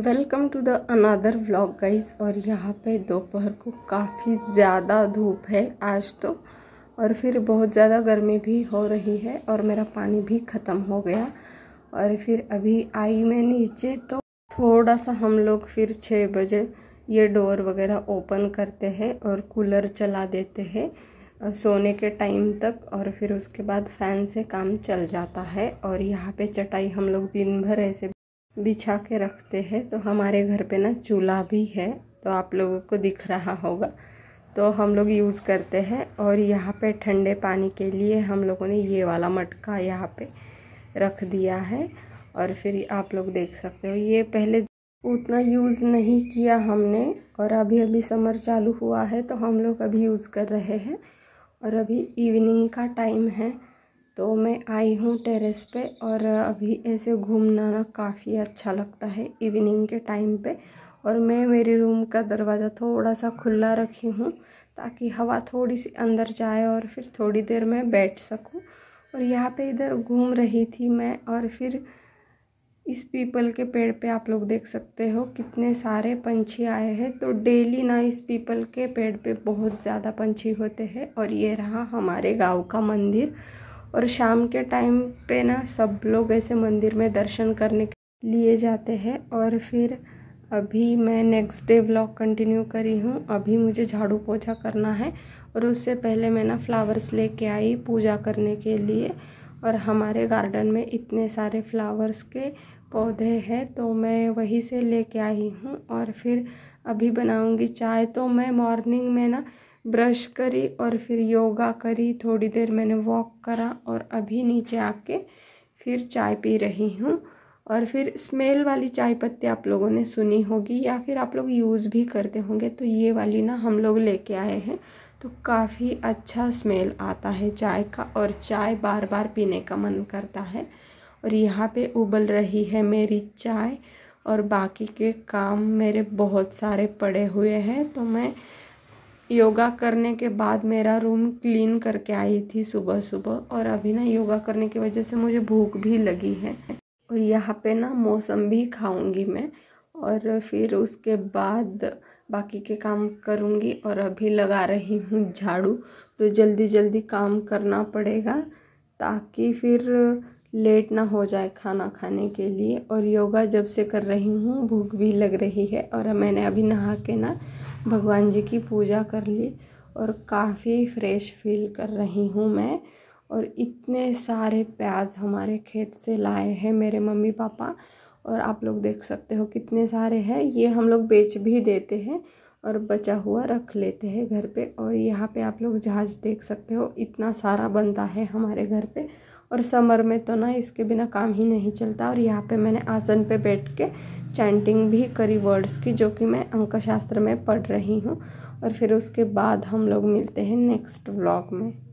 welcome to the another vlog guys और यहाँ पे दोपहर को काफ़ी ज़्यादा धूप है आज तो और फिर बहुत ज़्यादा गर्मी भी हो रही है और मेरा पानी भी ख़त्म हो गया और फिर अभी आई मैं नीचे तो थोड़ा सा हम लोग फिर छः बजे ये डोर वगैरह ओपन करते हैं और कूलर चला देते हैं सोने के टाइम तक और फिर उसके बाद फ़ैन से काम चल जाता है और यहाँ पे चटाई हम लोग दिन भर ऐसे बिछा के रखते हैं तो हमारे घर पे ना चूल्हा भी है तो आप लोगों को दिख रहा होगा तो हम लोग यूज़ करते हैं और यहाँ पे ठंडे पानी के लिए हम लोगों ने ये वाला मटका यहाँ पे रख दिया है और फिर आप लोग देख सकते हो ये पहले उतना यूज़ नहीं किया हमने और अभी अभी समर चालू हुआ है तो हम लोग अभी यूज़ कर रहे हैं और अभी इवनिंग का टाइम है तो मैं आई हूँ टेरेस पे और अभी ऐसे घूमना ना काफ़ी अच्छा लगता है इवनिंग के टाइम पे और मैं मेरे रूम का दरवाज़ा थोड़ा सा खुला रखी हूँ ताकि हवा थोड़ी सी अंदर जाए और फिर थोड़ी देर मैं बैठ सकूँ और यहाँ पे इधर घूम रही थी मैं और फिर इस पीपल के पेड़ पे आप लोग देख सकते हो कितने सारे पंछी आए हैं तो डेली ना इस पीपल के पेड़ पे बहुत ज़्यादा पंछी होते हैं और ये रहा हमारे गांव का मंदिर और शाम के टाइम पे ना सब लोग ऐसे मंदिर में दर्शन करने के लिए जाते हैं और फिर अभी मैं नेक्स्ट डे व्लॉग कंटिन्यू करी हूँ अभी मुझे झाड़ू पोछा करना है और उससे पहले मैं ना फ्लावर्स लेके आई पूजा करने के लिए और हमारे गार्डन में इतने सारे फ्लावर्स के पौधे हैं तो मैं वहीं से लेके आई हूँ और फिर अभी बनाऊँगी चाय तो मैं मॉर्निंग में ना ब्रश करी और फिर योगा करी थोड़ी देर मैंने वॉक करा और अभी नीचे आके फिर चाय पी रही हूँ और फिर स्मेल वाली चाय पत्ती आप लोगों ने सुनी होगी या फिर आप लोग यूज़ भी करते होंगे तो ये वाली ना हम लोग लेके आए हैं तो काफ़ी अच्छा स्मेल आता है चाय का और चाय बार बार पीने का मन करता है और यहाँ पे उबल रही है मेरी चाय और बाकी के काम मेरे बहुत सारे पड़े हुए हैं तो मैं योगा करने के बाद मेरा रूम क्लीन करके आई थी सुबह सुबह और अभी ना योगा करने की वजह से मुझे भूख भी लगी है और यहाँ पे ना मौसम भी खाऊंगी मैं और फिर उसके बाद बाकी के काम करूँगी और अभी लगा रही हूँ झाड़ू तो जल्दी जल्दी काम करना पड़ेगा ताकि फिर लेट ना हो जाए खाना खाने के लिए और योगा जब से कर रही हूँ भूख भी लग रही है और मैंने अभी नहा के ना भगवान जी की पूजा कर ली और काफ़ी फ्रेश फील कर रही हूँ मैं और इतने सारे प्याज हमारे खेत से लाए हैं मेरे मम्मी पापा और आप लोग देख सकते हो कितने सारे हैं ये हम लोग बेच भी देते हैं और बचा हुआ रख लेते हैं घर पे और यहाँ पे आप लोग जहाज देख सकते हो इतना सारा बनता है हमारे घर पे और समर में तो ना इसके बिना काम ही नहीं चलता और यहाँ पे मैंने आसन पे बैठ के चैंटिंग भी करी वर्ड्स की जो कि मैं अंक शास्त्र में पढ़ रही हूँ और फिर उसके बाद हम लोग मिलते हैं नेक्स्ट व्लॉग में